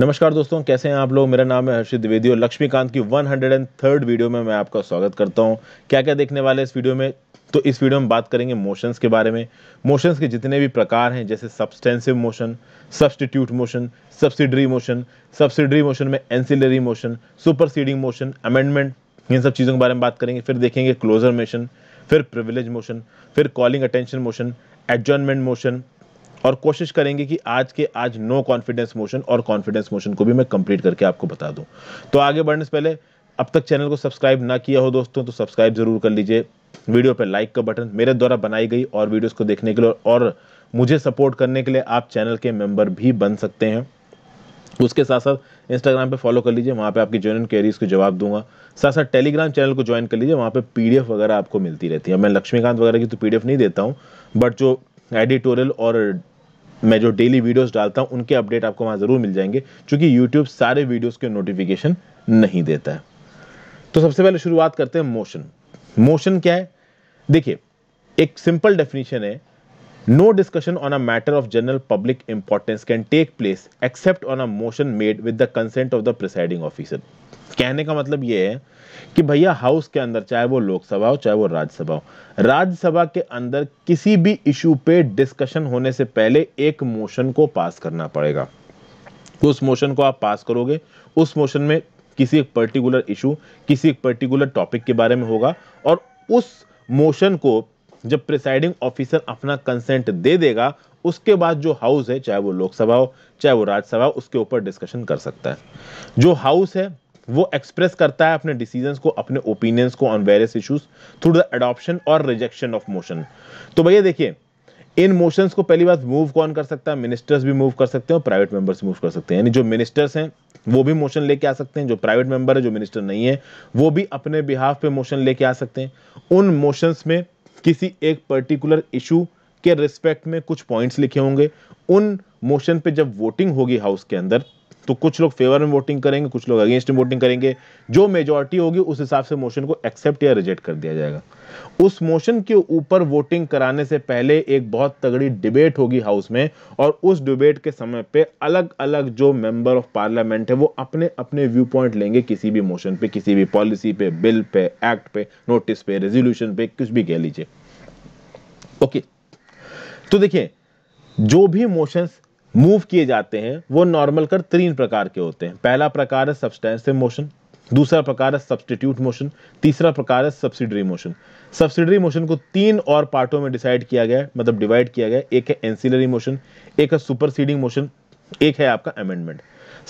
नमस्कार दोस्तों कैसे हैं आप लोग मेरा नाम है हर्षित द्विवेदी और लक्ष्मीकांत की वन थर्ड वीडियो में मैं आपका स्वागत करता हूं क्या क्या देखने वाले इस वीडियो में तो इस वीडियो में बात करेंगे मोशंस के बारे में मोशंस के जितने भी प्रकार हैं जैसे substantive motion substitute motion subsidiary motion subsidiary motion में ancillary motion seeding motion amendment इन सब चीज़ों के बारे में बात करेंगे फिर देखेंगे क्लोजर मोशन फिर प्रिविलेज मोशन फिर calling attention motion adjournment motion और कोशिश करेंगे कि आज के आज नो कॉन्फिडेंस मोशन और कॉन्फिडेंस मोशन को भी मैं कंप्लीट करके आपको बता दूं तो आगे बढ़ने से पहले अब तक चैनल को सब्सक्राइब ना किया हो दोस्तों तो सब्सक्राइब जरूर कर लीजिए वीडियो पर लाइक का बटन मेरे द्वारा बनाई गई और वीडियोज को देखने के लिए और मुझे सपोर्ट करने के लिए आप चैनल के मेंबर भी बन सकते हैं उसके साथ साथ इंस्टाग्राम पे फॉलो कर लीजिए वहाँ पे आपकी जॉइन क्वेरीज को जवाब दूंगा साथ साथ टेलीग्राम चैनल को ज्वाइन कर लीजिए वहाँ पे पीडीएफ वगैरह आपको मिलती रहती है मैं लक्ष्मीकांत वगैरह की तो पीडीएफ नहीं देता हूँ बट जो एडिटोरियल और मैं जो डेली वीडियोस डालता हूं उनके अपडेट आपको वहाँ ज़रूर मिल जाएंगे क्योंकि यूट्यूब सारे वीडियोस के नोटिफिकेशन नहीं देता है तो सबसे पहले शुरुआत करते हैं मोशन मोशन क्या है देखिए एक सिंपल डेफिनेशन है no discussion on a matter of general public importance can take place except on a motion made with the consent of the presiding officer कहने का मतलब ये है कि भैया हाउस के अंदर चाहे वो लोकसभा हो चाहे वो राज्यसभा हो राज्यसभा के अंदर किसी भी इशू पे डिस्कशन होने से पहले एक मोशन को पास करना पड़ेगा तो उस मोशन को आप पास करोगे उस मोशन में किसी एक पर्टिकुलर इशू किसी एक पर्टिकुलर टॉपिक के बारे में होगा और उस मोशन को जब प्रिसाइडिंग ऑफिसर अपना कंसेंट दे देगा उसके बाद जो हाउस है चाहे वो लोकसभा हो चाहे वो राज्यसभा हो उसके ऊपर डिस्कशन कर सकता है जो हाउस है वो एक्सप्रेस करता है अपने डिसीजंस को अपने ओपिनियंस को on various issues through the adoption और रिजेक्शन ऑफ मोशन तो भैया देखिए इन मोशंस को पहली बात मूव कौन कर सकता है मिनिस्टर्स भी मूव कर सकते हैं प्राइवेट मेंबर्स मूव कर सकते हैं यानी जो मिनिस्टर्स हैं वो भी मोशन लेके आ सकते हैं जो प्राइवेट मेंबर है जो मिनिस्टर नहीं है वो भी अपने बिहाफ पे मोशन लेके आ सकते हैं उन मोशंस में किसी एक पर्टिकुलर इशू के रिस्पेक्ट में कुछ पॉइंट्स लिखे होंगे उन मोशन पे जब वोटिंग होगी हाउस के अंदर तो कुछ लोग फेवर में वोटिंग करेंगे कुछ लोग अगेंस्ट में वोटिंग करेंगे जो मेजोरिटी होगी उस हिसाब से मोशन को एक्सेप्ट या रिजेक्ट कर दिया जाएगा उस मोशन के ऊपर वोटिंग कराने से पहले एक बहुत तगड़ी डिबेट होगी हाउस में और उस डिबेट के समय पे अलग अलग जो मेंबर ऑफ पार्लियामेंट है वो अपने अपने व्यू पॉइंट लेंगे किसी भी मोशन पे किसी भी पॉलिसी पे बिल पे एक्ट पे नोटिस पे रेजोल्यूशन पे कुछ भी कह लीजिए ओके तो देखिए जो भी मोशंस मूव किए जाते हैं वो नॉर्मल कर तीन प्रकार के होते हैं पहला प्रकार है सब्सटेंसिव मोशन दूसरा प्रकार है सब्सटीट्यूट मोशन तीसरा प्रकार है सब्सिडरी मोशन सब्सिडरी मोशन को तीन और पार्टों में डिसाइड किया गया है मतलब डिवाइड किया गया एक है एंसिलरी मोशन एक है सुपरसीडिंग मोशन एक है आपका अमेंडमेंट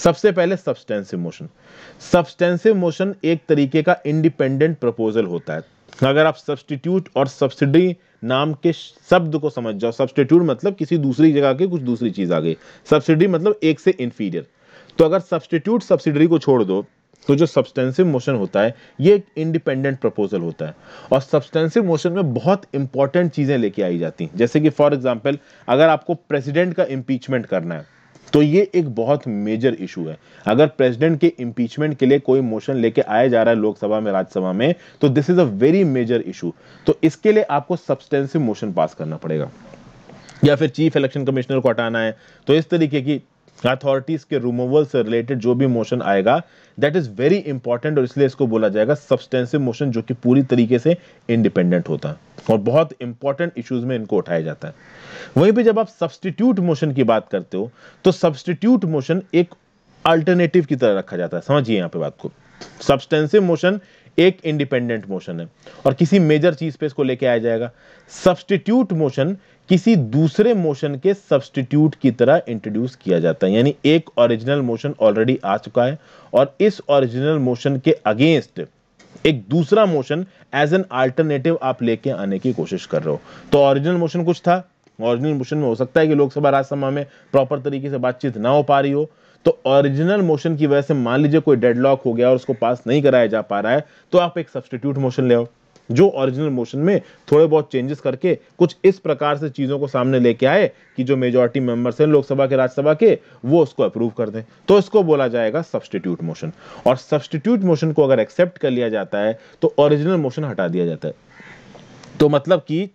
सबसे पहले सब्सटेंसिव मोशन सब्सटेंसिव मोशन एक तरीके का इंडिपेंडेंट प्रपोजल होता है तो अगर आप सब्सटीट्यूट और सब्सिडी नाम के शब्द को समझ जाओ सब्सटीट्यूट मतलब किसी दूसरी जगह के कुछ दूसरी चीज़ आ गई सब्सिडी मतलब एक से इन्फीरियर तो अगर सब्सटीट्यूट सब्सिडरी को छोड़ दो तो जो सब्सटेंसिव मोशन होता है ये एक इंडिपेंडेंट प्रपोजल होता है और सब्सटेंसिव मोशन में बहुत इंपॉर्टेंट चीज़ें लेके आई जाती हैं जैसे कि फॉर एग्जाम्पल अगर आपको प्रेसिडेंट का इम्पीचमेंट करना है तो ये एक बहुत मेजर इशू है अगर प्रेसिडेंट के इम्पीचमेंट के लिए कोई मोशन लेके आया जा रहा है लोकसभा में राज्यसभा में तो this is a very major issue तो इसके लिए आपको सब्सटेंसिव मोशन पास करना पड़ेगा या फिर चीफ इलेक्शन कमिश्नर को हटाना है तो इस तरीके की अथॉरिटीज के रिमूवल से रिलेटेड जो भी मोशन आएगा दैट इज वेरी इंपॉर्टेंट और इसलिए इसको बोला जाएगा सब्सटेंसिव मोशन जो कि पूरी तरीके से इंडिपेंडेंट होता है और बहुत इंपॉर्टेंट इश्यूज में इनको उठाया जाता है वहीं पे जब आप सब्सटीट्यूट मोशन की बात करते हो तो सब्सटीट्यूट मोशन एक अल्टरनेटिव की तरह रखा जाता है समझिए यहाँ पे बात को सब्सटेंसिव मोशन एक इंडिपेंडेंट मोशन है और किसी मेजर चीज पे इसको लेके आया जाएगा सब्सटीट्यूट मोशन किसी दूसरे मोशन के सब्सटीट्यूट की तरह इंट्रोड्यूस किया जाता है यानी एक ओरिजिनल मोशन ऑलरेडी आ चुका है और इस ओरिजिनल मोशन के अगेंस्ट एक दूसरा मोशन एज एन अल्टरनेटिव आप लेके आने की कोशिश कर रहे हो तो ओरिजिनल मोशन कुछ था ओरिजिनल मोशन में हो सकता है कि लोकसभा राज्यसभा में प्रॉपर तरीके से बातचीत ना हो पा रही हो तो ओरिजिनल मोशन की वजह से मान लीजिए कोई डेडलॉक हो गया और उसको पास नहीं कराया जा पा रहा है तो आप एक सब्सटीट्यूट मोशन ले आओ जो ओरिजिनल मोशन में थोड़े बहुत चेंजेस करके कुछ इस प्रकार से चीज़ों को सामने लेके आए कि जो मेजोरिटी मेंबर्स हैं लोकसभा के राज्यसभा के वो उसको अप्रूव कर दें तो इसको बोला जाएगा सब्सटीट्यूट मोशन और सब्सटीट्यूट मोशन को अगर एक्सेप्ट कर लिया जाता है तो ओरिजिनल मोशन हटा दिया जाता है तो मतलब कि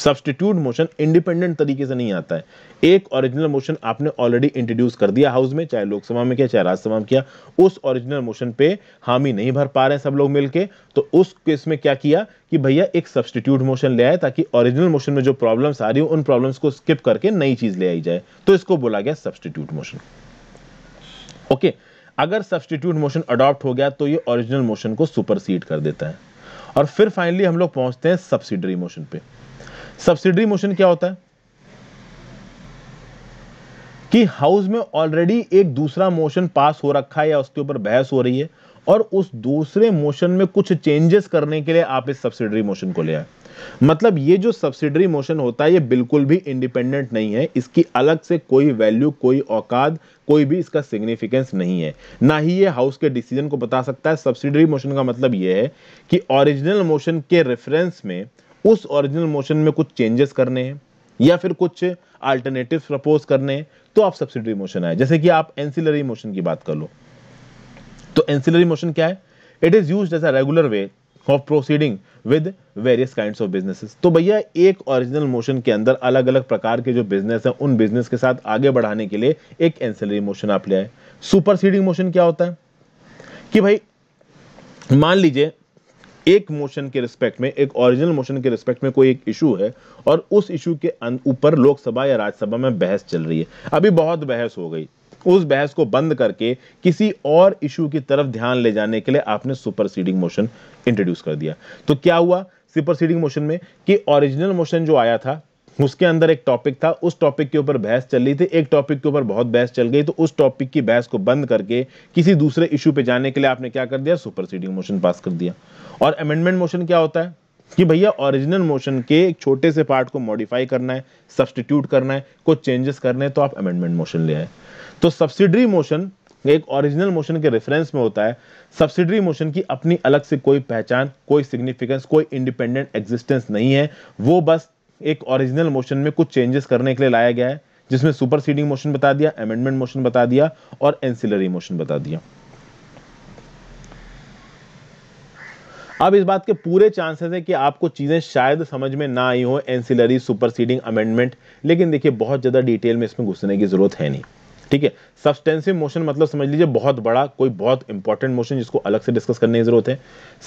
सब्सटीट्यूट मोशन इंडिपेंडेंट तरीके से नहीं आता है एक ओरिजिनल मोशन आपने ऑलरेडी इंट्रोड्यूस कर दिया हाउस में चाहे लोकसभा में किया चाहे राज्यसभा में किया उस ओरिजिनल मोशन पे हामी नहीं भर पा रहे सब लोग मिलके तो उस केस में क्या किया कि भैया एक सब्सटीट्यूट मोशन ले आए ताकि ओरिजिनल मोशन में जो प्रॉब्लम आ रही हो उन प्रॉब्लम को स्किप करके नई चीज ले आई जाए तो इसको बोला गया सब्सटीट्यूट मोशन ओके अगर सब्सटीट्यूट मोशन अडॉप्ट हो गया तो ये ओरिजिनल मोशन को सुपरसीड कर देता है और फिर फाइनली हम लोग पहुंचते हैं सब्सिडरी मोशन पे सब्सिडरी मोशन क्या होता है कि हाउस में ऑलरेडी एक दूसरा मोशन पास हो रखा है या उसके ऊपर बहस हो रही है और उस दूसरे मोशन में कुछ चेंजेस करने के लिए आप इस सब्सिडरी मोशन को ले आए मतलब ये जो सब्सिडरी मोशन होता है ये बिल्कुल भी इंडिपेंडेंट नहीं है इसकी अलग से कोई वैल्यू कोई औकात कोई भी इसका सिग्निफिकेंस नहीं है ना ही ये हाउस के डिसीजन को बता सकता है सब्सिडरी मोशन का मतलब ये है कि ओरिजिनल मोशन के रेफरेंस में उस ओरिजिनल मोशन में कुछ चेंजेस करने हैं या फिर कुछ अल्टरनेटिव प्रपोज करने हैं तो आप सब्सिडरी मोशन आए जैसे कि आप एंसिलरी मोशन की बात कर लो तो एंसिलरी मोशन क्या है it is use as a regular way of proceeding with various kind of business तो भैया एक ओरिजिनल मोशन के अंदर अलग अलग प्रकार के जो बिजनेस हैं उन बिजनेस के साथ आगे बढ़ाने के लिए एक एंसिलरी मोशन आप ले आए सुपर सीडिंग मोशन क्या होता है कि भाई मान लीजिए एक मोशन के रिस्पेक्ट में एक ओरिजिनल मोशन के रिस्पेक्ट में कोई एक इशू है और उस इशू के ऊपर लोकसभा या राज्यसभा में बहस चल रही है अभी बहुत बहस हो गई उस बहस को बंद करके किसी और इशू की तरफ ध्यान ले जाने के लिए आपने सुपर सीडिंग मोशन इंट्रोड्यूस कर दिया तो क्या हुआ सुपर सीडिंग मोशन में कि ओरिजिनल मोशन जो आया था उसके अंदर एक टॉपिक था उस टॉपिक के ऊपर बहस चल रही थी एक टॉपिक के ऊपर बहुत बहस चल गई तो उस टॉपिक की बहस को बंद करके किसी दूसरे इशू पे जाने के लिए आपने क्या कर दिया सुपरसीडिंग मोशन पास कर दिया और अमेंडमेंट मोशन क्या होता है कि भैया ओरिजिनल मोशन के एक छोटे से पार्ट को मॉडिफाई करना है सब्सटीट्यूट करना है कुछ चेंजेस करने हैं तो आप अमेंडमेंट मोशन ले आए तो सब्सिडरी मोशन एक ओरिजिनल मोशन के रेफरेंस में होता है सब्सिडरी मोशन की अपनी अलग से कोई पहचान कोई सिग्निफिकेंस कोई इंडिपेंडेंट एग्जिस्टेंस नहीं है वो बस एक ओरिजिनल मोशन में कुछ चेंजेस करने के लिए लाया गया है जिसमें सुपर सीडिंग मोशन बता दिया अमेंडमेंट मोशन बता दिया और एनसिलरी मोशन बता दिया अब इस बात के पूरे चांसेस हैं कि आपको चीज़ें शायद समझ में ना आई हो एनसिलरी सुपर सीडिंग अमेंडमेंट लेकिन देखिए बहुत ज़्यादा डिटेल में इसमें घुसने की ज़रूरत है नहीं ठीक है सब्सटेंसिव मोशन मतलब समझ लीजिए बहुत बड़ा कोई बहुत इंपॉर्टेंट मोशन जिसको अलग से डिस्कस करने की जरूरत है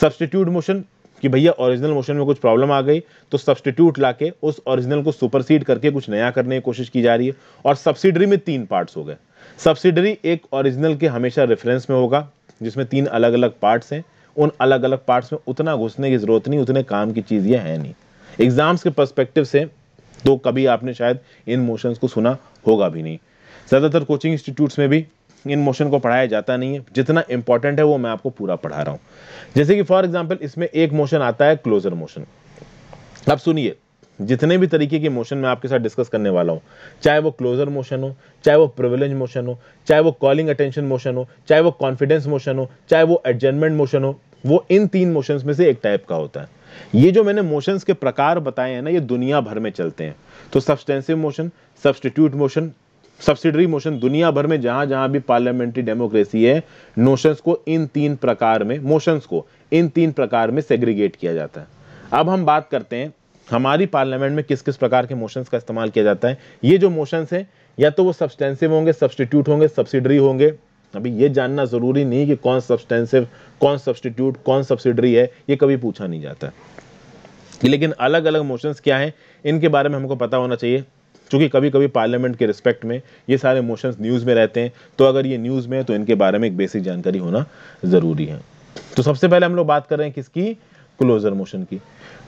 सब्सटीट्यूट मोशन कि भैया ओरिजिनल मोशन में कुछ प्रॉब्लम आ गई तो सब्सटीट्यूट ला के उस ओरिजिनल को सुपरसीड करके कुछ नया करने की कोशिश की जा रही है और सब्सिडरी में तीन पार्ट्स हो गए सब्सिडरी एक ओरिजिनल के हमेशा रेफरेंस में होगा जिसमें तीन अलग अलग पार्ट्स हैं उन अलग अलग पार्ट्स में उतना घुसने की ज़रूरत नहीं उतने काम की चीज़ ये है नहीं एग्ज़ाम्स के परस्पेक्टिव से तो कभी आपने शायद इन मोशन को सुना होगा भी नहीं ज़्यादातर कोचिंग इंस्टीट्यूट्स में भी इन मोशन को पढ़ाया जाता नहीं है जितना इंपॉर्टेंट है वो मैं आपको पूरा पढ़ा रहा हूं जैसे कि फॉर एग्जाम्पल इसमें एक मोशन आता है क्लोजर मोशन अब सुनिए जितने भी तरीके के मोशन मैं आपके साथ डिस्कस करने वाला हूं चाहे वो क्लोजर मोशन हो चाहे वो प्रिविलेज मोशन हो चाहे वो कॉलिंग अटेंशन मोशन हो चाहे वो कॉन्फिडेंस मोशन हो चाहे वो एडजमेंट मोशन हो वो इन तीन मोशन में से एक टाइप का होता है ये जो मैंने मोशंस के प्रकार बताए हैं ना ये दुनिया भर में चलते हैं तो substantive motion substitute motion subsidiary motion दुनिया भर में जहां जहां भी पार्लियामेंट्री डेमोक्रेसी है नोशंस को इन तीन प्रकार में मोशंस को इन तीन प्रकार में सेग्रीगेट किया जाता है अब हम बात करते हैं हमारी पार्लियामेंट में किस किस प्रकार के मोशंस का इस्तेमाल किया जाता है ये जो मोशंस हैं या तो वो सब्सटेंसिव होंगे सब्सटीट्यूट होंगे सब्सिडरी होंगे अभी ये जानना ज़रूरी नहीं कि कौन सब्सटेंसिव कौन सब्सटीट्यूट कौन सब्सिडरी है ये कभी पूछा नहीं जाता लेकिन अलग अलग मोशंस क्या हैं इनके बारे में हमको पता होना चाहिए क्योंकि कभी कभी पार्लियामेंट के रिस्पेक्ट में ये सारे मोशंस न्यूज़ में रहते हैं तो अगर ये न्यूज़ में है तो इनके बारे में एक बेसिक जानकारी होना ज़रूरी है तो सबसे पहले हम लोग बात कर रहे हैं किसकी क्लोजर मोशन की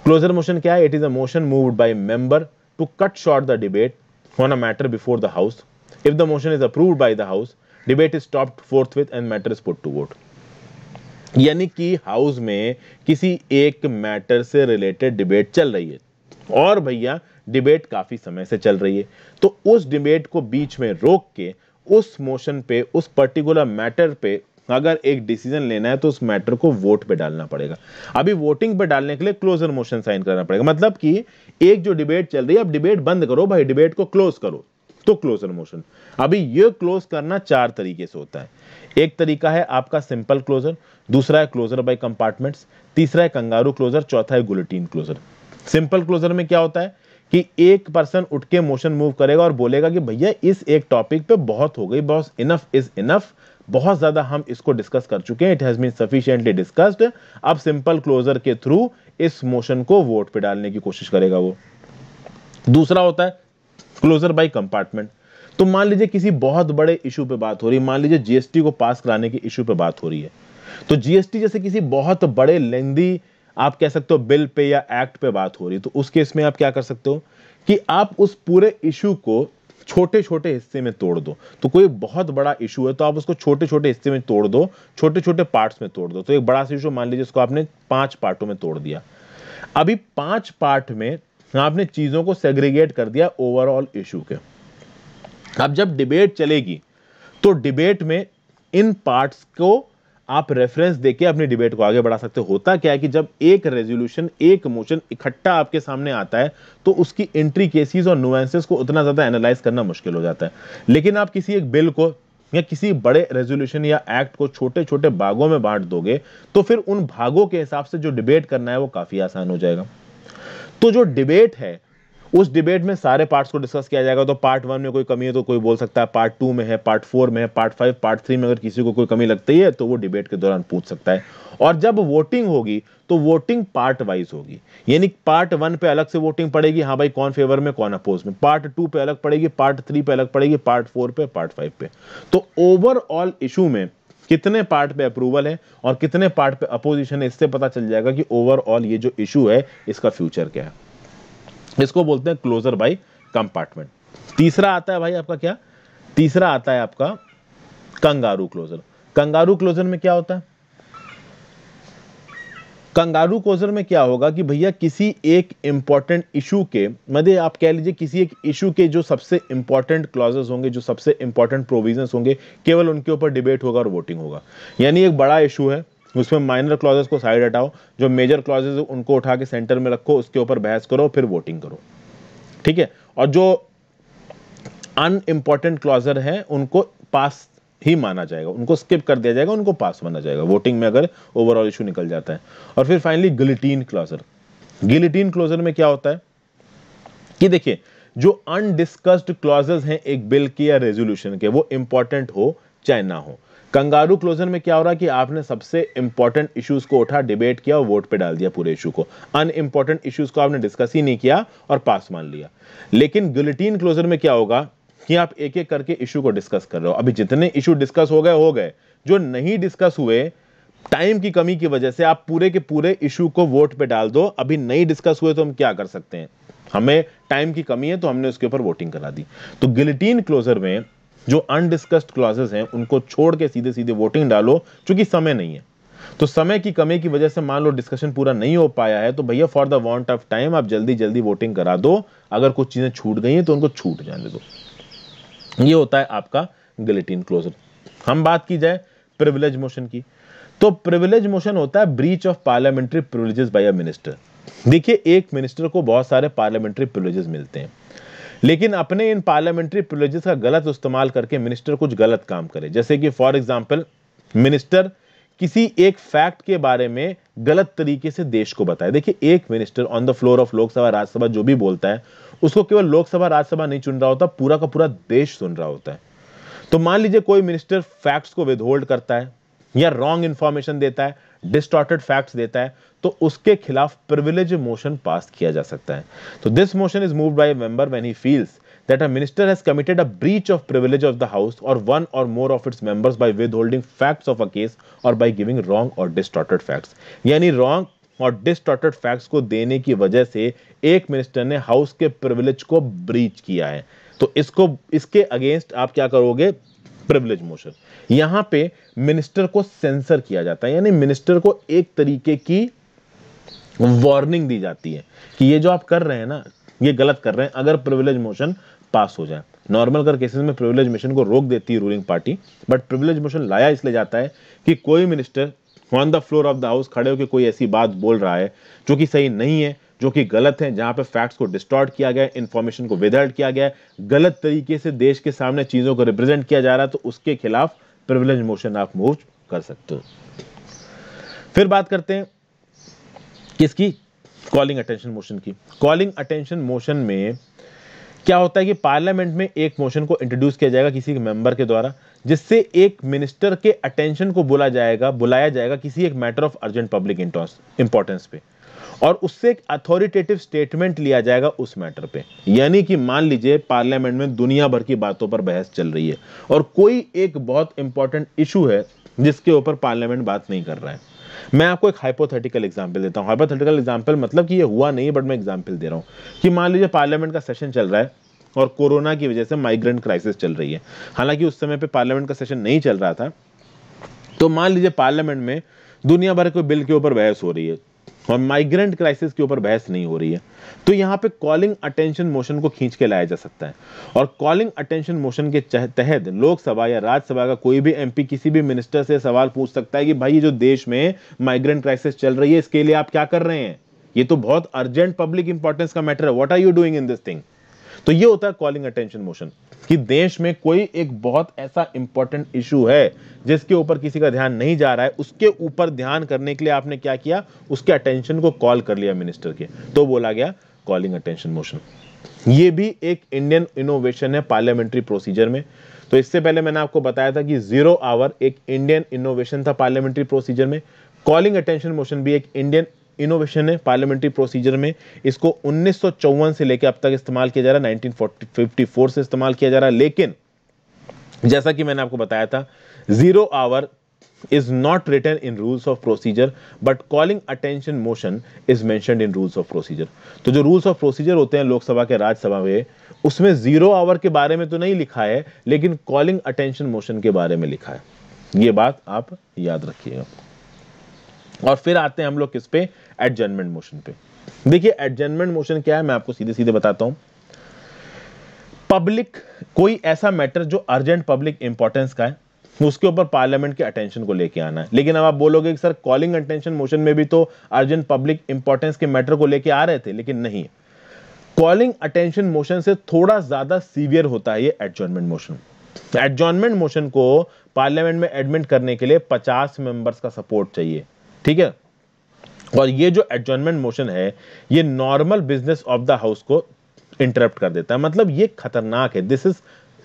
क्लोजर मोशन क्या है it is a motion moved by member to cut short the debate on a matter before the house if the motion is approved by the house debate is stopped forthwith and matter is put to vote यानी कि house में किसी एक matter से related debate चल रही है और भैया डिबेट काफ़ी समय से चल रही है तो उस डिबेट को बीच में रोक के उस मोशन पे उस पर्टिकुलर मैटर पे अगर एक डिसीजन लेना है तो उस मैटर को वोट पे डालना पड़ेगा अभी वोटिंग पे डालने के लिए क्लोजर मोशन साइन करना पड़ेगा मतलब कि एक जो डिबेट चल रही है अब डिबेट बंद करो भाई डिबेट को क्लोज करो तो क्लोजर मोशन अभी ये क्लोज करना चार तरीके से होता है एक तरीका है आपका सिंपल क्लोजर दूसरा है क्लोजर बाय कंपार्टमेंट्स तीसरा है कंगारू क्लोजर चौथा है गुलेटिन क्लोजर सिंपल क्लोजर में क्या होता है कि एक पर्सन उठ के मोशन मूव करेगा और बोलेगा कि भैया इस एक टॉपिक पे बहुत हो गई बहुत इनफ इज इनफ बहुत ज़्यादा हम इसको डिस्कस कर चुके हैं it has been sufficiently discussed अब सिंपल क्लोजर के थ्रू इस मोशन को वोट पे डालने की कोशिश करेगा वो दूसरा होता है क्लोजर बाई कंपार्टमेंट तो मान लीजिए किसी बहुत बड़े इशू पे बात हो रही है मान लीजिए जीएसटी को पास कराने के इशू पे बात हो रही है तो जीएसटी जैसे किसी बहुत बड़े लेंदी आप कह सकते हो बिल पे या एक्ट पे बात हो रही तो उस केस में आप क्या कर सकते हो कि आप उस पूरे इशू को छोटे छोटे हिस्से में तोड़ दो तो कोई बहुत बड़ा इशू है तो आप उसको छोटे छोटे हिस्से में तोड़ दो छोटे छोटे पार्ट्स में तोड़ दो तो एक बड़ा सा इशू मान लीजिए उसको आपने पांच पार्टों में तोड़ दिया अभी पांच पार्ट में आपने चीजों को सेग्रीगेट कर दिया ओवरऑल इशू के अब जब डिबेट चलेगी तो डिबेट में इन पार्ट्स को आप रेफरेंस देके अपनी डिबेट को आगे बढ़ा सकते हो होता क्या है कि जब एक रेजोल्यूशन एक मोशन इकट्ठा आपके सामने आता है तो उसकी एंट्री केसेस और नुएंसेस को उतना ज़्यादा एनालाइज करना मुश्किल हो जाता है लेकिन आप किसी एक बिल को या किसी बड़े रेजोल्यूशन या एक्ट को छोटे छोटे भागों में बांट दोगे तो फिर उन भागों के हिसाब से जो डिबेट करना है वो काफ़ी आसान हो जाएगा तो जो डिबेट है उस डिबेट में सारे पार्ट्स को डिस्कस किया जाएगा तो पार्ट वन में कोई कमी है तो कोई बोल सकता है पार्ट टू में है पार्ट फोर में है पार्ट फाइव पार्ट थ्री में अगर किसी को कोई कमी लगती है तो वो डिबेट के दौरान पूछ सकता है और जब वोटिंग होगी तो वोटिंग पार्ट वाइज होगी यानी पार्ट वन पे अलग से वोटिंग पड़ेगी हाँ भाई कौन फेवर में कौन अपोज में पार्ट टू पे अलग पड़ेगी पार्ट थ्री पे अलग पड़ेगी पार्ट फोर पे पार्ट फाइव पे तो ओवरऑल इशू में कितने पार्ट पे अप्रूवल है और कितने पार्ट पे अपोजिशन है इससे पता चल जाएगा कि ओवरऑल ये जो इशू है इसका फ्यूचर क्या है इसको बोलते हैं क्लोजर बाई कंपार्टमेंट तीसरा आता है भाई आपका क्या तीसरा आता है आपका कंगारू क्लोजर कंगारू क्लोजर में क्या होता है कंगारू क्लोजर में क्या होगा कि भैया किसी एक इंपॉर्टेंट इशू के मतलब आप कह लीजिए किसी एक इशू के जो सबसे इंपॉर्टेंट क्लॉजेस होंगे जो सबसे इंपॉर्टेंट प्रोविजंस होंगे केवल उनके ऊपर डिबेट होगा और वोटिंग होगा यानी एक बड़ा इशू है उसमें माइनर क्लॉजेस को साइड हटाओ जो मेजर क्लॉजेस उनको उठा के सेंटर में रखो उसके ऊपर बहस करो फिर वोटिंग करो ठीक है और जो अन इम्पॉर्टेंट क्लॉजर है उनको पास ही माना जाएगा उनको स्किप कर दिया जाएगा उनको पास माना जाएगा वोटिंग में अगर ओवरऑल इशू निकल जाता है और फिर finally guillotine closure guillotine closure में क्या होता है कि देखिए जो अनडिस्कस्ड क्लॉजेस हैं एक बिल के या रेजोल्यूशन के वो इंपॉर्टेंट हो चाहे ना हो कंगारू क्लोजर में क्या हो रहा कि आपने सबसे इंपॉर्टेंट इश्यूज को उठा डिबेट किया और वोट पे डाल दिया पूरे इशू को अन इंपॉर्टेंट इश्यूज को आपने डिस्कस ही नहीं किया और पास मान लिया लेकिन गुलेटिन क्लोजर में क्या होगा कि आप एक एक करके इशू को डिस्कस कर रहे हो अभी जितने इशू डिस्कस हो गए हो गए जो नहीं डिस्कस हुए टाइम की कमी की वजह से आप पूरे के पूरे इशू को वोट पे डाल दो अभी नहीं डिस्कस हुए तो हम क्या कर सकते हैं हमें टाइम की कमी है तो हमने उसके ऊपर वोटिंग करा दी तो गिलिटीन क्लोजर में जो अनडिस्कस्ड क्लासेस हैं उनको छोड़ के सीधे सीधे वोटिंग डालो क्योंकि समय नहीं है तो समय की कमी की वजह से मान लो डिस्कशन पूरा नहीं हो पाया है तो भैया for the want of time आप जल्दी जल्दी वोटिंग करा दो अगर कुछ चीज़ें छूट गई हैं तो उनको छूट जाने दो ये होता है आपका गिलेटिन क्लोजर हम बात की जाए प्रिविलेज मोशन की तो प्रिविलेज मोशन होता है breach of parliamentary privileges by a minister देखिए एक मिनिस्टर को बहुत सारे पार्लियामेंट्री प्रिविलेजेस मिलते हैं लेकिन अपने इन पार्लियामेंट्री प्रिवलेजेस का गलत इस्तेमाल करके मिनिस्टर कुछ गलत काम करे जैसे कि फॉर एग्जाम्पल मिनिस्टर किसी एक फैक्ट के बारे में गलत तरीके से देश को बताए देखिए एक minister on the floor of Lok Sabha Rajya Sabha जो भी बोलता है उसको केवल लोकसभा राज्यसभा नहीं चुन रहा होता पूरा का पूरा देश सुन रहा होता है तो मान लीजिए कोई मिनिस्टर फैक्ट्स को विदहोल्ड करता है या रॉन्ग इंफॉर्मेशन देता है डिस्टॉर्टेड फैक्ट्स देता है तो उसके खिलाफ प्रिविलेज मोशन पास किया जा सकता है तो this motion is moved by member when he feels that a minister has committed a breach of privilege of the house और वन और more of its members by withholding facts of a case और by giving wrong और distorted facts यानी wrong और distorted facts को देने की वजह से एक मिनिस्टर ने हाउस के प्रिविलेज को ब्रीच किया है तो इसको इसके अगेंस्ट आप क्या करोगे प्रिविलेज मोशन यहां पे मिनिस्टर को सेंसर किया जाता है यानी मिनिस्टर को एक तरीके की वार्निंग दी जाती है कि ये जो आप कर रहे हैं ना ये गलत कर रहे हैं अगर प्रिविलेज मोशन पास हो जाए नॉर्मल कर केसेस में प्रिविलेज मोशन को रोक देती है ruling party but privilege motion लाया इसलिए जाता है कि कोई minister on the floor of the house खड़े होकर कोई ऐसी बात बोल रहा है जो कि सही नहीं है जो कि गलत है जहां पे फैक्ट्स को डिस्टॉर्ट किया गया इन्फॉर्मेशन को विदर्ट किया गया गलत तरीके से देश के सामने चीज़ों को रिप्रेजेंट किया जा रहा है तो उसके खिलाफ प्रिविलेज मोशन आप मूव कर सकते हो फिर बात करते हैं किसकी कॉलिंग अटेंशन मोशन की कॉलिंग अटेंशन मोशन में क्या होता है कि पार्लियामेंट में एक मोशन को इंट्रोड्यूस किया जाएगा किसी के मेंबर के द्वारा जिससे एक मिनिस्टर के अटेंशन को बोला जाएगा बुलाया जाएगा किसी एक matter of urgent public importance पे और उससे एक अथॉरिटेटिव स्टेटमेंट लिया जाएगा उस मैटर पे यानी कि मान लीजिए पार्लियामेंट में दुनिया भर की बातों पर बहस चल रही है और कोई एक बहुत इंपॉर्टेंट इशू है जिसके ऊपर पार्लियामेंट बात नहीं कर रहा है मैं आपको एक हाइपोथेटिकल एग्जाम्पल देता हूँ हाइपोथेटिकल एग्जाम्पल मतलब कि ये हुआ नहीं बट मैं एग्जाम्पल दे रहा हूँ कि मान लीजिए पार्लियामेंट का सेशन चल रहा है और कोरोना की वजह से माइग्रेंट क्राइसिस चल रही है हालांकि उस समय पे पार्लियामेंट का सेशन नहीं चल रहा था तो मान लीजिए पार्लियामेंट में दुनिया भर के बिल के ऊपर बहस हो रही है और माइग्रेंट क्राइसिस के ऊपर बहस नहीं हो रही है तो यहाँ पे कॉलिंग अटेंशन मोशन को खींच के लाया जा सकता है और कॉलिंग अटेंशन मोशन के तहत लोकसभा या राज्यसभा का कोई भी एमपी किसी भी मिनिस्टर से सवाल पूछ सकता है कि भाई ये जो देश में माइग्रेंट क्राइसिस चल रही है इसके लिए आप क्या कर रहे हैं ये तो बहुत अर्जेंट पब्लिक इंपॉर्टेंस का मैटर है what are you doing in this thing तो ये होता है कॉलिंग अटेंशन मोशन कि देश में कोई एक बहुत ऐसा इंपॉर्टेंट इशू है जिसके ऊपर किसी का ध्यान नहीं जा रहा है उसके ऊपर ध्यान करने के लिए आपने क्या किया उसके अटेंशन को कॉल कर लिया मिनिस्टर के तो बोला गया कॉलिंग अटेंशन मोशन ये भी एक इंडियन इनोवेशन है पार्लियामेंट्री प्रोसीजर में तो इससे पहले मैंने आपको बताया था कि जीरो आवर एक इंडियन इनोवेशन था पार्लियामेंट्री प्रोसीजर में कॉलिंग अटेंशन मोशन भी एक इंडियन इनोवेशन है पार्लियामेंट्री प्रोसीजर में इसको उन्नीस से लेकर अब तक इस्तेमाल किया जा रहा है से इस्तेमाल किया जा रहा है लेकिन जैसा कि मैंने आपको बताया था zero hour is not written in rules of procedure but calling attention motion is mentioned in rules of procedure तो जो rules of procedure होते हैं लोकसभा के राज्यसभा में उसमें जीरो आवर के बारे में तो नहीं लिखा है लेकिन calling attention motion के बारे में लिखा है ये बात आप याद रखिएगा और फिर आते हैं हम लोग किस पे एडजमेंट मोशन पे देखिए एडजमेंट मोशन क्या है मैं आपको सीधे सीधे बताता हूं पब्लिक कोई ऐसा मैटर जो अर्जेंट पब्लिक इंपॉर्टेंस का है उसके ऊपर पार्लियामेंट के अटेंशन को लेके आना है लेकिन अब आप बोलोगे कि सर कॉलिंग अटेंशन मोशन में भी तो अर्जेंट पब्लिक इंपॉर्टेंस के मैटर को लेके आ रहे थे लेकिन नहीं कॉलिंग अटेंशन मोशन से थोड़ा ज्यादा सीवियर होता है ये एडजॉइनमेंट मोशन एडजॉइनमेंट मोशन को पार्लियामेंट में एडमिट करने के लिए 50 मेंबर्स का सपोर्ट चाहिए ठीक है और ये जो एडजॉइनमेंट मोशन है ये normal business of the house को इंटरप्ट कर देता है मतलब ये खतरनाक है this is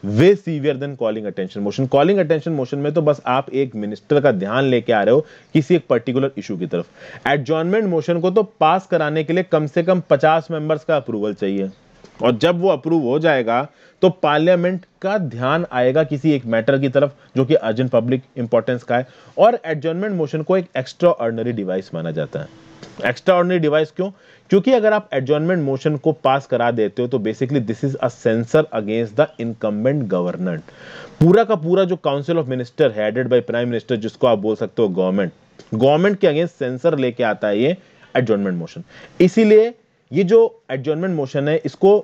way severe than calling attention motion calling attention motion में तो बस आप एक मिनिस्टर का ध्यान लेके आ रहे हो किसी एक पर्टिकुलर इशू की तरफ एडजॉइनमेंट मोशन को तो पास कराने के लिए कम से कम 50 मेंबर्स का अप्रूवल चाहिए और जब वो अप्रूव हो जाएगा तो पार्लियामेंट का ध्यान आएगा किसी एक मैटर की तरफ जो कि अर्जेंट पब्लिक इंपॉर्टेंस का है और एडजर्नमेंट मोशन को एक एक्स्ट्रा ऑर्डनरी डिवाइस माना जाता है एक्स्ट्रा ऑर्डनरी डिवाइस क्यों क्योंकि अगर आप एडजर्नमेंट मोशन को पास करा देते हो तो basically this is a censure against the incumbent governor पूरा का पूरा जो council of minister headed by prime minister जिसको आप बोल सकते हो गवर्नमेंट गवर्नमेंट के अगेंस्ट सेंसर लेके आता है ये एडजर्नमेंट मोशन इसीलिए ये जो एडजर्नमेंट मोशन है इसको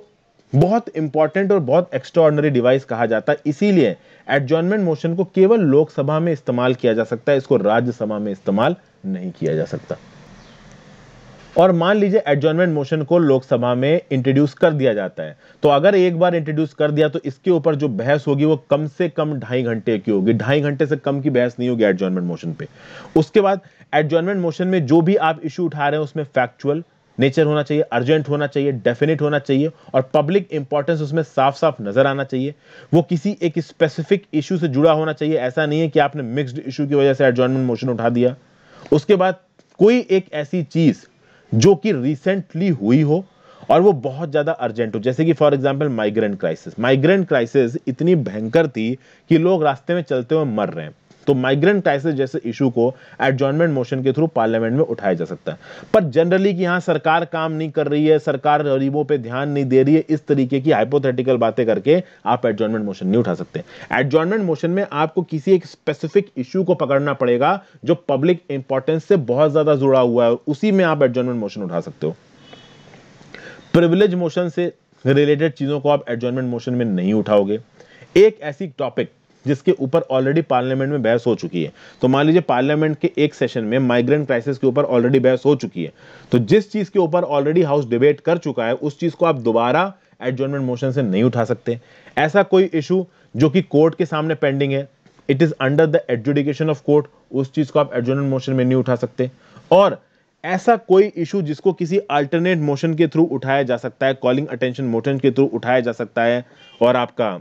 बहुत इंपॉर्टेंट और बहुत एक्स्ट्रॉर्डनरी डिवाइस कहा जाता है इसीलिए एडजॉइनमेंट मोशन को केवल लोकसभा में इस्तेमाल किया जा सकता है इसको राज्यसभा में इस्तेमाल नहीं किया जा सकता और मान लीजिए एडजॉइनमेंट मोशन को लोकसभा में इंट्रोड्यूस कर दिया जाता है तो अगर एक बार इंट्रोड्यूस कर दिया तो इसके ऊपर जो बहस होगी वो कम से कम ढाई घंटे की होगी ढाई घंटे से कम की बहस नहीं होगी एडजॉइनमेंट मोशन पे उसके बाद एडजॉइनमेंट मोशन में जो भी आप इश्यू उठा रहे हैं उसमें फैक्चुअल नेचर होना चाहिए अर्जेंट होना चाहिए डेफिनेट होना चाहिए और पब्लिक इंपॉर्टेंस उसमें साफ साफ नजर आना चाहिए वो किसी एक स्पेसिफिक इशू से जुड़ा होना चाहिए ऐसा नहीं है कि आपने मिक्सड इशू की वजह से एडजॉइनमेंट मोशन उठा दिया उसके बाद कोई एक ऐसी चीज जो कि रिसेंटली हुई हो और वो बहुत ज़्यादा अर्जेंट हो जैसे कि for example migrant crisis migrant crisis इतनी भयंकर थी कि लोग रास्ते में चलते हुए मर रहे हैं तो माइग्रेंट क्राइसिस जैसे इशू को एडजॉइनमेंट मोशन के थ्रू पार्लियामेंट में उठाया जा सकता है पर जनरली कि यहाँ सरकार काम नहीं कर रही है सरकार गरीबों पर ध्यान नहीं दे रही है इस तरीके की हाइपोथेटिकल बातें करके आप एडजॉइनमेंट मोशन नहीं उठा सकते एडजॉइनमेंट मोशन में आपको किसी एक स्पेसिफिक इशू को पकड़ना पड़ेगा जो पब्लिक इंपॉर्टेंस से बहुत ज्यादा जुड़ा हुआ है और उसी में आप एडजॉइनमेंट मोशन उठा सकते हो प्रिविलेज मोशन से रिलेटेड चीजों को आप एडजॉइनमेंट मोशन में नहीं उठाओगे एक ऐसी टॉपिक जिसके ऊपर ऑलरेडी पार्लियामेंट में बहस हो चुकी है तो मान लीजिए पार्लियामेंट के एक सेशन में माइग्रेंट क्राइसिस के ऊपर ऑलरेडी बहस हो चुकी है तो जिस चीज के ऊपर ऑलरेडी हाउस डिबेट कर चुका है उस चीज को आप दोबारा एडजॉइनमेंट मोशन से नहीं उठा सकते ऐसा कोई इशू जो कि कोर्ट के सामने पेंडिंग है it is under the adjudication of court उस चीज को आप एडजॉइनमेंट मोशन में नहीं उठा सकते और ऐसा कोई इशू जिसको किसी अल्टरनेट मोशन के थ्रू उठाया जा सकता है कॉलिंग अटेंशन मोशन के थ्रू उठाया जा सकता है और आपका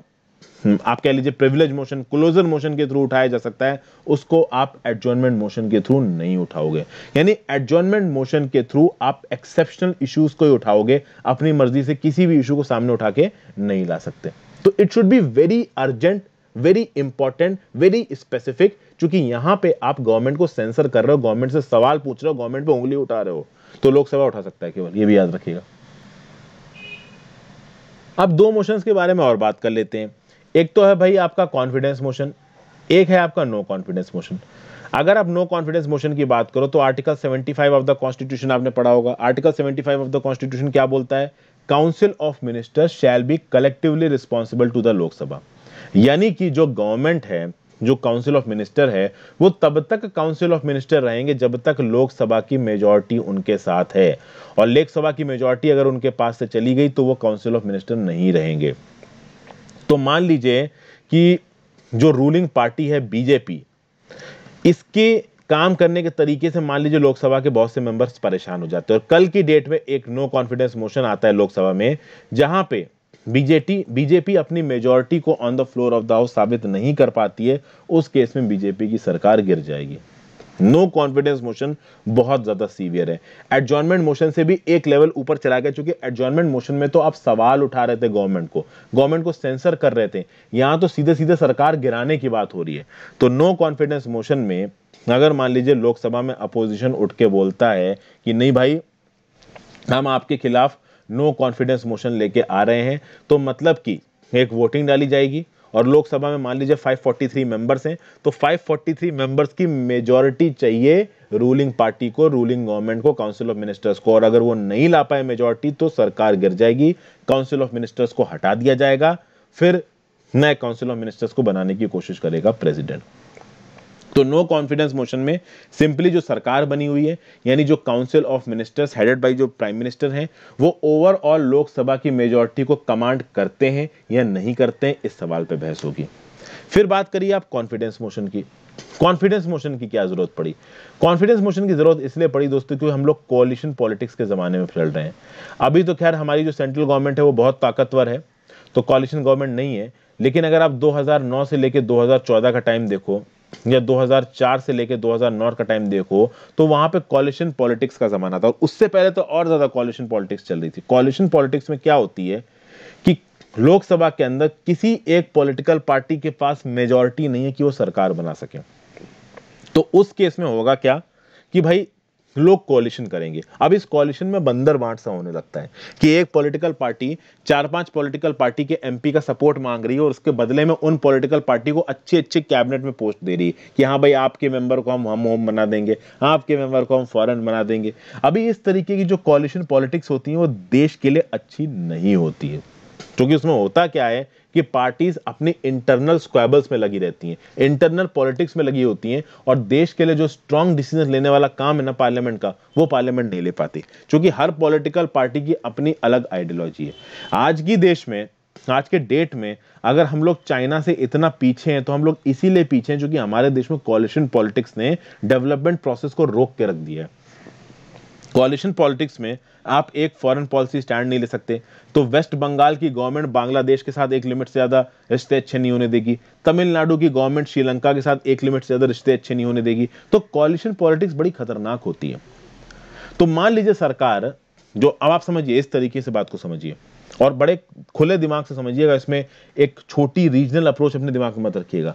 हम्म, आप कह लीजिए प्रिविलेज मोशन क्लोजर मोशन के थ्रू उठाया जा सकता है उसको आप एडजॉइनमेंट मोशन के थ्रू नहीं उठाओगे यानी एडजॉइनमेंट मोशन के थ्रू आप एक्सेप्शनल इश्यूज को ही उठाओगे अपनी मर्जी से किसी भी इशू को सामने उठा के नहीं ला सकते तो it should be very urgent very important very specific क्योंकि यहां पे आप गवर्नमेंट को सेंसर कर रहे हो गवर्नमेंट से सवाल पूछ रहे हो गवर्नमेंट पे उंगली उठा रहे हो तो लोकसभा उठा सकता है केवल ये भी याद रखिएगा अब दो मोशंस के बारे में और बात कर लेते हैं एक तो है भाई आपका कॉन्फिडेंस मोशन एक है आपका नो कॉन्फिडेंस मोशन अगर आप नो कॉन्फिडेंस मोशन की बात करो तो आर्टिकल 75 ऑफ द कॉन्स्टिट्यूशन आपने पढ़ा होगा आर्टिकल 75 ऑफ द कॉन्स्टिट्यूशन क्या बोलता है council of ministers shall be collectively responsible to the Lok Sabha यानी कि जो गवर्नमेंट है जो काउंसिल ऑफ मिनिस्टर है वो तब तक काउंसिल ऑफ मिनिस्टर रहेंगे जब तक लोकसभा की मेजोरिटी उनके साथ है और लोकसभा की मेजोरिटी अगर उनके पास से चली गई तो वो काउंसिल ऑफ मिनिस्टर नहीं रहेंगे तो मान लीजिए कि जो रूलिंग पार्टी है बीजेपी इसके काम करने के तरीके से मान लीजिए लोकसभा के बहुत से मेंबर्स परेशान हो जाते हैं और कल की डेट में एक नो कॉन्फिडेंस मोशन आता है लोकसभा में जहां पे बीजेपी बीजेपी अपनी मेजोरिटी को on the floor of the house साबित नहीं कर पाती है उस केस में बीजेपी की सरकार गिर जाएगी नो कॉन्फिडेंस मोशन बहुत ज्यादा सीवियर है एडजॉइनमेंट मोशन से भी एक लेवल ऊपर चला गया चूंकि एडजॉइनमेंट मोशन में तो आप सवाल उठा रहे थे गवर्नमेंट को गवर्नमेंट को सेंसर कर रहे थे यहां तो सीधे सीधे सरकार गिराने की बात हो रही है तो नो कॉन्फिडेंस मोशन में अगर मान लीजिए लोकसभा में अपोजिशन उठ के बोलता है कि नहीं भाई हम आपके खिलाफ नो कॉन्फिडेंस मोशन लेके आ रहे हैं तो मतलब कि एक वोटिंग डाली जाएगी और लोकसभा में मान लीजिए 543 मेंबर्स हैं तो 543 मेंबर्स की मेजॉरिटी चाहिए रूलिंग पार्टी को रूलिंग गवर्नमेंट को काउंसिल ऑफ मिनिस्टर्स को और अगर वो नहीं ला पाए मेजॉरिटी तो सरकार गिर जाएगी काउंसिल ऑफ मिनिस्टर्स को हटा दिया जाएगा फिर नए काउंसिल ऑफ मिनिस्टर्स को बनाने की कोशिश करेगा प्रेसिडेंट तो नो कॉन्फिडेंस मोशन में सिंपली जो सरकार बनी हुई है यानी जो council of ministers headed by जो प्राइम मिनिस्टर हैं वो ओवरऑल लोकसभा की मेजोरिटी को कमांड करते हैं या नहीं करते हैं इस सवाल पे बहस होगी फिर बात करिए आप कॉन्फिडेंस मोशन की कॉन्फिडेंस मोशन की क्या जरूरत पड़ी कॉन्फिडेंस मोशन की जरूरत इसलिए पड़ी दोस्तों क्योंकि हम लोग कोलिशन पॉलिटिक्स के ज़माने में चल रहे हैं अभी तो खैर हमारी जो सेंट्रल गवर्नमेंट है वो बहुत ताकतवर है तो कॉलिशन गवर्नमेंट नहीं है लेकिन अगर आप 2009 से लेकर 2014 का टाइम देखो या 2004 से लेके 2009 का टाइम देखो तो वहां पे कॉलिशन पॉलिटिक्स का जमाना था और उससे पहले तो और ज्यादा कॉलिशन पॉलिटिक्स चल रही थी कॉलिशन पॉलिटिक्स में क्या होती है कि लोकसभा के अंदर किसी एक पॉलिटिकल पार्टी के पास मेजोरिटी नहीं है कि वो सरकार बना सके तो उस केस में होगा क्या कि भाई लोग कोलिशन करेंगे अब इस कोलिशन में बंदर बांट सा होने लगता है कि एक पॉलिटिकल पार्टी चार पांच पॉलिटिकल पार्टी के एमपी का सपोर्ट मांग रही है और उसके बदले में उन पॉलिटिकल पार्टी को अच्छे अच्छे कैबिनेट में पोस्ट दे रही है कि हाँ भाई आपके मेंबर को हम हम होम बना देंगे आपके मेंबर को हम फॉरन बना देंगे अभी इस तरीके की जो कॉलिशन पॉलिटिक्स होती है वो देश के लिए अच्छी नहीं होती है क्योंकि उसमें होता क्या है कि पार्टीज अपनी इंटरनल स्क्वाबल्स में लगी रहती हैं इंटरनल पॉलिटिक्स में लगी होती हैं और देश के लिए जो स्ट्रांग डिसीजन लेने वाला काम है ना पार्लियामेंट का वो पार्लियामेंट नहीं ले पाती क्योंकि हर पॉलिटिकल पार्टी की अपनी अलग आइडियोलॉजी है आज की देश में आज के डेट में अगर हम लोग चाइना से इतना पीछे हैं तो हम लोग इसीलिए पीछे हैं क्योंकि हमारे देश में कॉलिशन पॉलिटिक्स ने डेवलपमेंट प्रोसेस को रोक के रख दिया है कॉलिशन पॉलिटिक्स में आप एक फॉरेन पॉलिसी स्टैंड नहीं ले सकते तो वेस्ट बंगाल की गवर्नमेंट बांग्लादेश के साथ एक लिमिट से ज़्यादा रिश्ते अच्छे नहीं होने देगी तमिलनाडु की गवर्नमेंट श्रीलंका के साथ एक लिमिट से ज़्यादा रिश्ते अच्छे नहीं होने देगी तो कॉलिशन पॉलिटिक्स बड़ी खतरनाक होती है तो मान लीजिए सरकार जो अब आप समझिए इस तरीके से बात को समझिए और बड़े खुले दिमाग से समझिएगा इसमें एक छोटी रीजनल अप्रोच अपने दिमाग में मत रखिएगा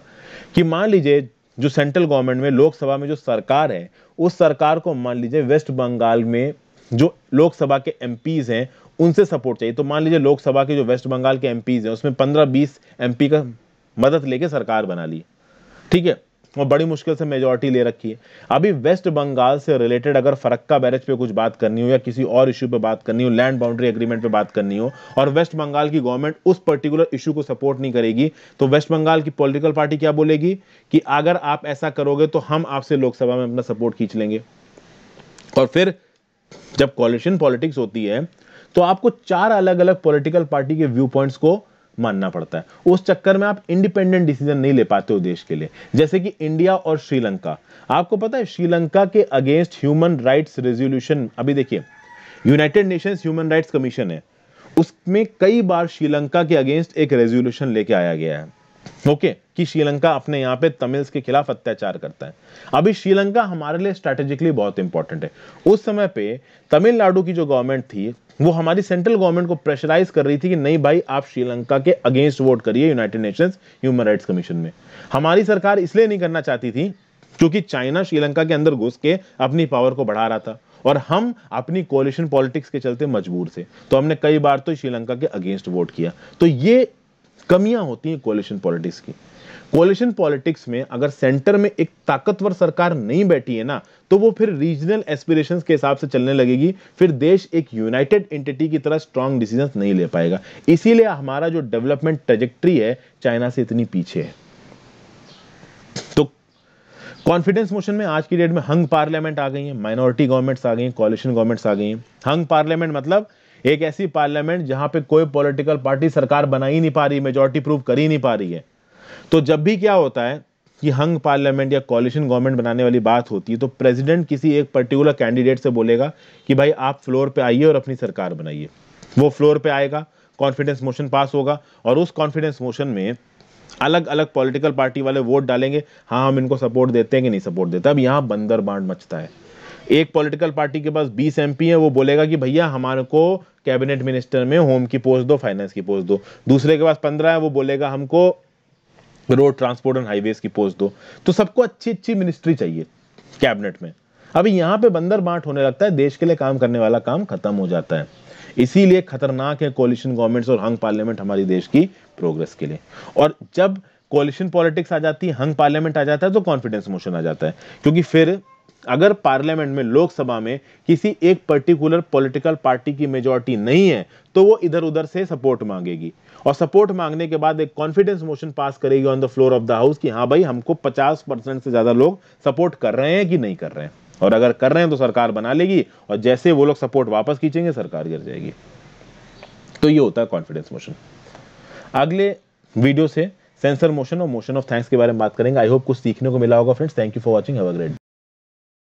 कि मान लीजिए जो सेंट्रल गवर्नमेंट में लोकसभा में जो सरकार है उस सरकार को मान लीजिए वेस्ट बंगाल में जो लोकसभा के एम हैं उनसे सपोर्ट चाहिए तो मान लीजिए लोकसभा के जो वेस्ट बंगाल के एम हैं उसमें पंद्रह बीस एम का मदद लेके सरकार बना ली ठीक है और बड़ी मुश्किल से मेजोरिटी ले रखी है अभी वेस्ट बंगाल से रिलेटेड अगर फरक्का बैरेज पे कुछ बात करनी हो या किसी और इशू पे बात करनी हो लैंड बाउंड्री एग्रीमेंट पे बात करनी हो और वेस्ट बंगाल की गवर्नमेंट उस पर्टिकुलर इशू को सपोर्ट नहीं करेगी तो वेस्ट बंगाल की पॉलिटिकल पार्टी क्या बोलेगी कि अगर आप ऐसा करोगे तो हम आपसे लोकसभा में अपना सपोर्ट खींच लेंगे और फिर जब कॉलिशन पॉलिटिक्स होती है तो आपको चार अलग अलग पॉलिटिकल पार्टी के व्यू पॉइंट्स को मानना पड़ता है उस चक्कर में आप इंडिपेंडेंट डिसीजन नहीं ले पाते हो देश के लिए जैसे कि इंडिया और श्रीलंका आपको पता है श्रीलंका के अगेंस्ट ह्यूमन राइट्स रेजोल्यूशन अभी देखिए United Nations human rights commission है उसमें कई बार श्रीलंका के अगेंस्ट एक रेजोल्यूशन लेके आया गया है ओके okay? कि श्रीलंका अपने यहाँ पे तमिल्स के खिलाफ अत्याचार करता है अभी श्रीलंका हमारे लिए स्ट्रेटेजिकली बहुत इंपॉर्टेंट है उस समय पे तमिलनाडु की जो गवर्नमेंट थी वो हमारी सेंट्रल गवर्नमेंट को प्रेशराइज कर रही थी कि नहीं भाई आप श्रीलंका के अगेंस्ट वोट करिए United Nations human rights commission में हमारी सरकार इसलिए नहीं करना चाहती थी क्योंकि चाइना श्रीलंका के अंदर घुस के अपनी पावर को बढ़ा रहा था और हम अपनी कोलिशन पॉलिटिक्स के चलते मजबूर थे तो हमने कई बार तो श्रीलंका के अगेंस्ट वोट किया तो ये कमियां होती हैं कोलिशन पॉलिटिक्स की कोलिशन पॉलिटिक्स में अगर सेंटर में एक ताकतवर सरकार नहीं बैठी है ना तो वो फिर रीजनल एस्पिरेशंस के हिसाब से चलने लगेगी फिर देश एक यूनाइटेड एंटिटी की तरह स्ट्रांग डिसीजन नहीं ले पाएगा इसीलिए हमारा जो डेवलपमेंट ट्रेजेक्ट्री है चाइना से इतनी पीछे है तो कॉन्फिडेंस मोशन में आज की डेट में हंग पार्लियामेंट आ गई है माइनॉरिटी गवर्नमेंट्स आ गई हैं कॉलिशन गवर्नमेंट्स आ गई हैं हंग पार्लियामेंट मतलब एक ऐसी पार्लियामेंट जहां पे कोई पॉलिटिकल पार्टी सरकार बना ही नहीं पा रही मेजोरिटी प्रूव कर ही नहीं पा रही है तो जब भी क्या होता है कि हंग पार्लियामेंट या कॉलिशन गवर्नमेंट बनाने वाली बात होती है तो प्रेसिडेंट किसी एक पर्टिकुलर कैंडिडेट से बोलेगा कि भाई आप फ्लोर पे आइए और अपनी सरकार बनाइए वो फ्लोर पे आएगा कॉन्फिडेंस मोशन पास होगा और उस कॉन्फिडेंस मोशन में अलग अलग पॉलिटिकल पार्टी वाले वोट डालेंगे हाँ हम इनको सपोर्ट देते हैं कि नहीं सपोर्ट देते अब यहाँ बंदर बांट मचता है एक पॉलिटिकल पार्टी के पास 20 एमपी है वो बोलेगा कि भैया हमारे को कैबिनेट मिनिस्टर में होम की पोस्ट दो फाइनेंस की पोस्ट दो दूसरे के पास 15 है वो बोलेगा हमको रोड ट्रांसपोर्ट एंड हाईवेज की पोस्ट दो तो सबको अच्छी अच्छी मिनिस्ट्री चाहिए कैबिनेट में अभी यहाँ पे बंदर बांट होने लगता है देश के लिए काम करने वाला काम खत्म हो जाता है इसीलिए खतरनाक है कोलिशन गवर्नमेंट्स और हंग पार्लियामेंट हमारी देश की प्रोग्रेस के लिए और जब कोलिशन पॉलिटिक्स आ जाती है हंग पार्लियामेंट आ जाता है तो कॉन्फिडेंस मोशन आ जाता है क्योंकि फिर अगर पार्लियामेंट में लोकसभा में किसी एक पर्टिकुलर पॉलिटिकल पार्टी की मेजोरिटी नहीं है तो वो इधर उधर से सपोर्ट मांगेगी और सपोर्ट मांगने के बाद एक कॉन्फिडेंस मोशन पास करेगी on the floor of the house कि हाँ भाई हमको 50 परसेंट से ज्यादा लोग सपोर्ट कर रहे हैं कि नहीं कर रहे हैं और अगर कर रहे हैं तो सरकार बना लेगी और जैसे वो लोग सपोर्ट वापस खींचेंगे सरकार गिर जाएगी तो ये होता है कॉन्फिडेंस मोशन अगले वीडियो से सेंसर मोशन और मोशन ऑफ थैंक्स के बारे में बात करेंगे आई होप कुछ सीखने को मिला होगा friends thank you for watching have a great